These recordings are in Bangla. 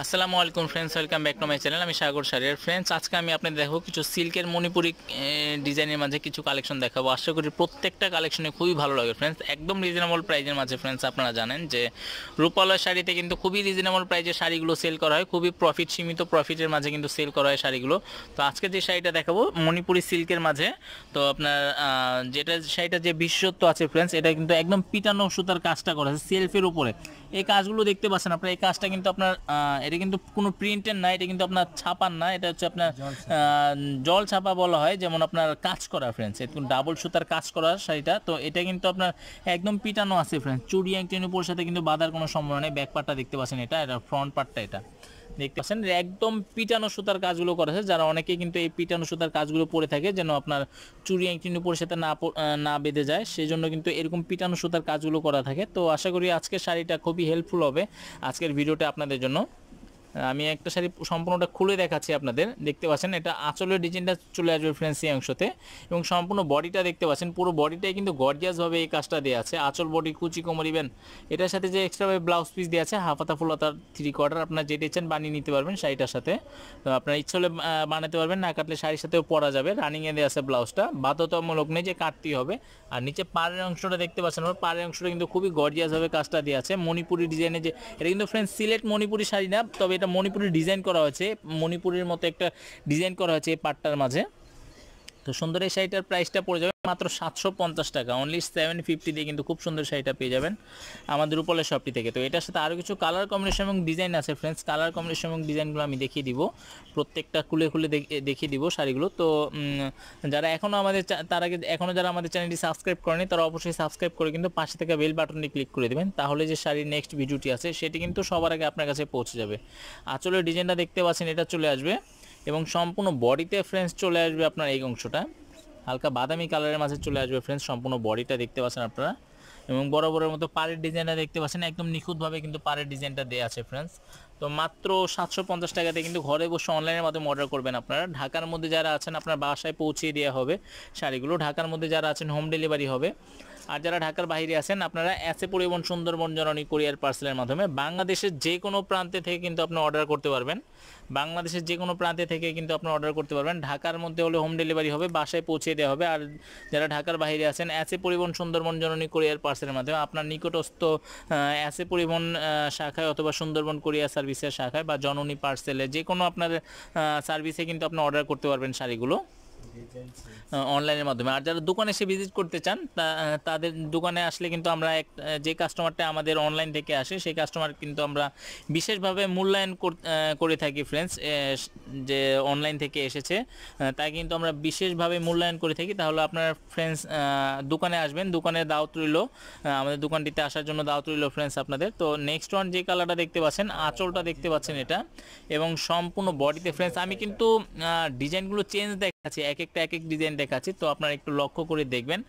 আসসালামু আলাইকুম friends welcome back to my channel আমি সাগর সারিয়ার ফ্রেন্ডস আজকে আমি আপনাদের দেখো কিছু সিল্কের মণিপুরি ডিজাইনের মাঝে কিছু কালেকশন দেখাবো আশা করি প্রত্যেকটা কালেকশনে খুবই ভালো লাগে ফ্রেন্ডস একদম রিজনেবল প্রাইজের মাঝে ফ্রেন্ডস আপনারা জানেন যে রূপালয় শাড়িতে কিন্তু খুবই রিজনেবল প্রাইজে শাড়িগুলো সেল করা হয় খুবই প্রফিট সীমিত প্রফিটের মাঝে কিন্তু সেল করা হয় শাড়িগুলো তো আজকে যে শাড়িটা দেখাবো মণিপুরি সিল্কের মাঝে তো আপনার যেটা শাড়িটা যে বিশ্বত্ব আছে ফ্রেন্ডস এটা কিন্তু একদম পিটানো সুতার কাজটা করা আছে সেলফের উপরে এই কাজগুলো দেখতে পাচ্ছেন আপনার এই কাজটা কিন্তু আপনার এটা কিন্তু কোনো প্রিন্টের না এটা কিন্তু আপনার ছাপার না এটা হচ্ছে আপনার জল ছাপা বলা হয় যেমন আপনার কাজ করা ফ্রেন্ডস এরকম ডাবল সুতার কাজ করা শাড়িটা তো এটা কিন্তু আপনার একদম পিটানো আছে ফ্রেন্ডস চুড়ি একটির উপর সাথে কিন্তু বাঁধার কোনো সম্ভাবনা নেই ব্যাক পার্টটা দেখতে পাচ্ছেন এটা এটা ফ্রন্ট পার্টটা এটা দেখতে পাচ্ছেন একদম পিটানো সুতার কাজগুলো করেছে যারা অনেকে কিন্তু এই পিটানো সুতার কাজগুলো পরে থাকে যেন আপনার চুরি একটির উপর সাথে না না বেঁধে যায় সেই জন্য কিন্তু এরকম পিটানো সুতার কাজগুলো করা থাকে তো আশা করি আজকের শাড়িটা খুবই হেল্পফুল হবে আজকের ভিডিওটা আপনাদের জন্য আমি একটা শাড়ি সম্পূর্ণটা খুলে দেখাচ্ছি আপনাদের দেখতে পাচ্ছেন এটা আঁচলের ডিজাইনটা চলে আসবে এই অংশতে এবং সম্পূর্ণ বডিটা দেখতে পাচ্ছেন পুরো বডিটাই কিন্তু গর্জিয়াসভাবে এই কাজটা দেওয়া আছে আঁচল বডি কুচি কোমর ইভেন এটার সাথে যে এক্সট্রাভাবে ব্লাউজ পিস দেওয়া আছে হাফ হাতা ফুল হাতার থ্রি কোয়ার্টার আপনার যেটা ইচ্ছেন বানিয়ে নিতে পারবেন শাড়িটার সাথে তো আপনার ইচ্ছে হলে বানাতে পারবেন না কাটলে শাড়ির সাথেও পরা যাবে রানিংয়ে দেওয়া আছে ব্লাউজটা বাধ্যতামূলক নেই যে কাটতেই হবে আর নিচে পাড়ের অংশটা দেখতে পাচ্ছেন আমার পাড়ের অংশটা কিন্তু খুবই গর্জিয়াসভাবে কাজটা দেওয়া আছে মণিপুরি ডিজাইনে যে এটা কিন্তু ফ্রেন্ড সিলেট মণিপুরি শাড়ি না তবে এটা মণিপুরের ডিজাইন করা হয়েছে মণিপুরের মতো একটা ডিজাইন করা হয়েছে এই পাটটার মাঝে তো সুন্দর এই শাড়িটার প্রাইসটা পড়ে যাবে মাত্র সাতশো পঞ্চাশ টাকা অনলি সেভেন ফিফটি দিয়ে কিন্তু খুব সুন্দর শাড়িটা পেয়ে যাবেন আমাদের উপলের শপটি থেকে তো এটার সাথে আরও কিছু কালার কম্বিনেশন এবং ডিজাইন আছে ফ্রেন্ডস কালার কম্বিনেশন এবং ডিজাইনগুলো আমি দেখিয়ে দিব প্রত্যেকটা খুলে খুলে দেখিয়ে দিব শাড়িগুলো তো যারা এখনও আমাদের তার আগে এখনও যারা আমাদের চ্যানেলটি সাবস্ক্রাইব করেনি তারা অবশ্যই সাবস্ক্রাইব করে কিন্তু পাশে থেকে বেল বাটনটি ক্লিক করে দেবেন তাহলে যে শাড়ির নেক্সট ভিডিওটি আছে সেটি কিন্তু সবার আগে আপনার কাছে পৌঁছে যাবে আচলে ডিজাইনটা দেখতে পাচ্ছেন এটা চলে আসবে এবং সম্পূর্ণ বডিতে ফ্রেন্ডস চলে আসবে আপনার এই অংশটা হালকা বাদামি কালারের মাঝে চলে আসবে ফ্রেন্ডস সম্পূর্ণ বডিটা দেখতে পাচ্ছেন আপনারা এবং বড় বড়ের মতো পাড়ের ডিজাইনটা দেখতে পাচ্ছেন একদম নিখুঁতভাবে কিন্তু পাড়ের ডিজাইনটা দেওয়া আছে ফ্রেন্ডস তো মাত্র সাতশো পঞ্চাশ টাকাতে কিন্তু ঘরে বসে অনলাইনের মাধ্যমে অর্ডার করবেন আপনারা ঢাকার মধ্যে যারা আছেন আপনার বাসায় পৌঁছিয়ে দেওয়া হবে শাড়িগুলো ঢাকার মধ্যে যারা আছেন হোম ডেলিভারি হবে আর যারা ঢাকার বাইরে আছেন আপনারা এসে পরিবহন সুন্দরবন জননী কোরিয়ার পার্সেলের মাধ্যমে বাংলাদেশের যে কোনো প্রান্তে থেকে কিন্তু আপনি অর্ডার করতে পারবেন বাংলাদেশের যে কোনো প্রান্তে থেকে কিন্তু আপনি অর্ডার করতে পারবেন ঢাকার মধ্যে হলে হোম ডেলিভারি হবে বাসায় পৌঁছে দেওয়া হবে আর যারা ঢাকার বাইরে আছেন এসে পরিবহন সুন্দরবন জননী কোরিয়ার পার্সেলের মাধ্যমে আপনার নিকটস্থ এসে পরিবহন শাখায় অথবা সুন্দরবন কোরিয়া সার্ভিস সার্ভিসের শাখায় বা জননী পার্সেলে যে কোনো আপনার সার্ভিসে কিন্তু আপনি অর্ডার করতে পারবেন শাড়িগুলো অনলাইনের মাধ্যমে আর যারা দোকানে এসে ভিজিট করতে চান তাদের দোকানে আসলে কিন্তু আমরা এক যে কাস্টমারটা আমাদের অনলাইন থেকে আসে সেই কাস্টমার কিন্তু আমরা বিশেষভাবে মূল্যায়ন করে থাকি ফ্রেন্ডস যে অনলাইন থেকে এসেছে তাই কিন্তু আমরা বিশেষভাবে মূল্যায়ন করে থাকি তাহলে আপনার ফ্রেন্ডস দোকানে আসবেন দোকানে দাওয়াত রইল আমাদের দোকানটিতে আসার জন্য দাওয়াত রইল ফ্রেন্ডস আপনাদের তো নেক্সট ওয়ান যে কালারটা দেখতে পাচ্ছেন আঁচলটা দেখতে পাচ্ছেন এটা এবং সম্পূর্ণ বডিতে ফ্রেন্ডস আমি কিন্তু ডিজাইনগুলো চেঞ্জ দেখ আচ্ছা এক একটা এক এক ডিজাইন দেখাচ্ছি তো আপনারা একটু লক্ষ্য করে দেখবেন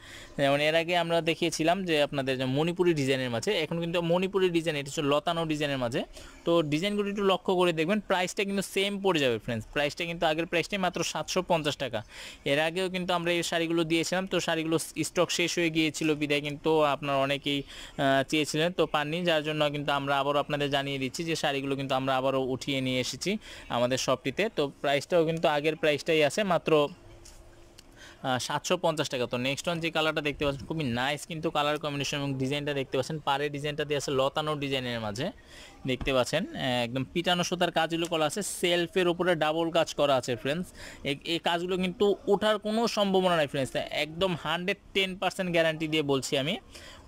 যেমন এর আগে আমরা দেখিয়েছিলাম যে আপনাদের মণিপুরি ডিজাইনের মাঝে এখন কিন্তু মণিপুরি ডিজাইন এটা হচ্ছে লতানো ডিজাইনের মাঝে তো ডিজাইনগুলো একটু লক্ষ্য করে দেখবেন প্রাইসটা কিন্তু সেম পড়ে যাবে ফ্রেন্ডস প্রাইসটা কিন্তু আগের প্রাইসটাই মাত্র সাতশো টাকা এর আগেও কিন্তু আমরা এই শাড়িগুলো দিয়েছিলাম তো শাড়িগুলো স্টক শেষ হয়ে গিয়েছিল বিদায় কিন্তু আপনার অনেকেই চেয়েছিলেন তো পাননি যার জন্য কিন্তু আমরা আবারও আপনাদের জানিয়ে দিচ্ছি যে শাড়িগুলো কিন্তু আমরা আবারও উঠিয়ে নিয়ে এসেছি আমাদের শপটিতে তো প্রাইসটাও কিন্তু আগের প্রাইসটাই আছে মাত্র সাতশো পঞ্চাশ টাকা তো নেক্সট ওয়ান যে কালারটা দেখতে পাচ্ছেন খুবই নাইস কিন্তু কালার কম্বিনেশন এবং ডিজাইনটা দেখতে পাচ্ছেন পাড়ে ডিজাইনটা দিয়ে আছে লতানো ডিজাইনের মাঝে দেখতে পাচ্ছেন একদম পিটানো সুতার কাজগুলো করা আছে সেলফের উপরে ডাবল কাজ করা আছে ফ্রেন্ডস এই কাজগুলো কিন্তু ওঠার কোনো সম্ভাবনা নেই ফ্রেন্ডস একদম হান্ড্রেড টেন পার্সেন্ট গ্যারান্টি দিয়ে বলছি আমি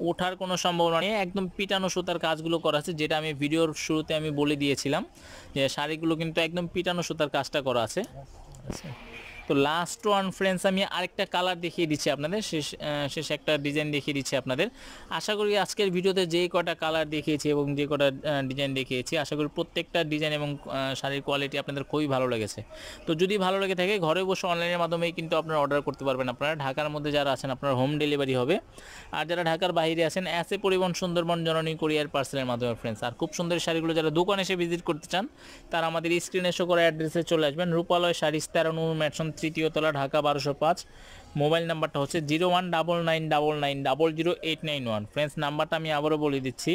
ওঠার কোনো সম্ভাবনা নেই একদম পিটানো সুতার কাজগুলো করা আছে যেটা আমি ভিডিওর শুরুতে আমি বলে দিয়েছিলাম যে শাড়িগুলো কিন্তু একদম পিটানো সুতার কাজটা করা আছে আচ্ছা তো লাস্ট ওয়ান ফ্রেন্ডস আমি আরেকটা কালার দেখিয়ে দিচ্ছি আপনাদের শেষ শেষ একটা ডিজাইন দেখিয়ে দিচ্ছি আপনাদের আশা করি আজকের ভিডিওতে যে কটা কালার দেখিয়েছি এবং যে কটা ডিজাইন দেখিয়েছি আশা করি প্রত্যেকটা ডিজাইন এবং শাড়ির কোয়ালিটি আপনাদের খুবই ভালো লেগেছে তো যদি ভালো লেগে থাকে ঘরে বসে অনলাইনের মাধ্যমেই কিন্তু আপনারা অর্ডার করতে পারবেন আপনারা ঢাকার মধ্যে যারা আছেন আপনার হোম ডেলিভারি হবে আর যারা ঢাকার বাইরে আছেন এসে পরিবহন সুন্দরবন জননী কোরিয়ার পার্সেলের মাধ্যমে ফ্রেন্ডস আর খুব সুন্দর শাড়িগুলো যারা দোকানে এসে ভিজিট করতে চান তারা আমাদের স্ক্রিনে শো করা অ্যাড্রেসে চলে আসবেন রূপালয় শাড়ি তেরো নূর ম্যাটসন তৃতীয় তলা ঢাকা বারোশো পাঁচ মোবাইল নাম্বারটা হচ্ছে zero one double nine double nine double zero eight nine one friends নাম্বারটা আমি আবারও বলে দিচ্ছি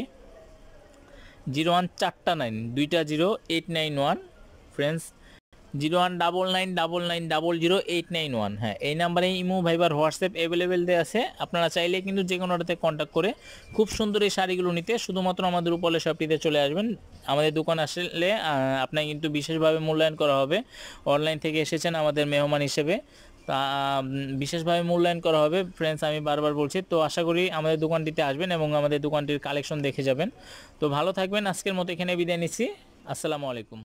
জিরো ওয়ান চারটা নাইন দুইটা zero eight nine one friends zero one double nine double nine double zero eight nine one হ্যাঁ এই নাম্বারে ইমো ভাইবার হোয়াটসঅ্যাপ অ্যাভেলেবেল দেওয়া আছে আপনারা চাইলে কিন্তু যে কোনোটাতে কন্ট্যাক্ট করে খুব সুন্দর এই শাড়িগুলো নিতে শুধুমাত্র আমাদের উপলে শপটিতে চলে আসবেন আমাদের দোকান আসলে আপনাকে কিন্তু বিশেষভাবে মূল্যায়ন করা হবে অনলাইন থেকে এসেছেন আমাদের মেহমান হিসেবে তা বিশেষভাবে মূল্যায়ন করা হবে ফ্রেন্ডস আমি বারবার বলছি তো আশা করি আমাদের দোকানটিতে আসবেন এবং আমাদের দোকানটির কালেকশন দেখে যাবেন তো ভালো থাকবেন আজকের মতো এখানে বিদায় নিচ্ছি আসসালামু আলাইকুম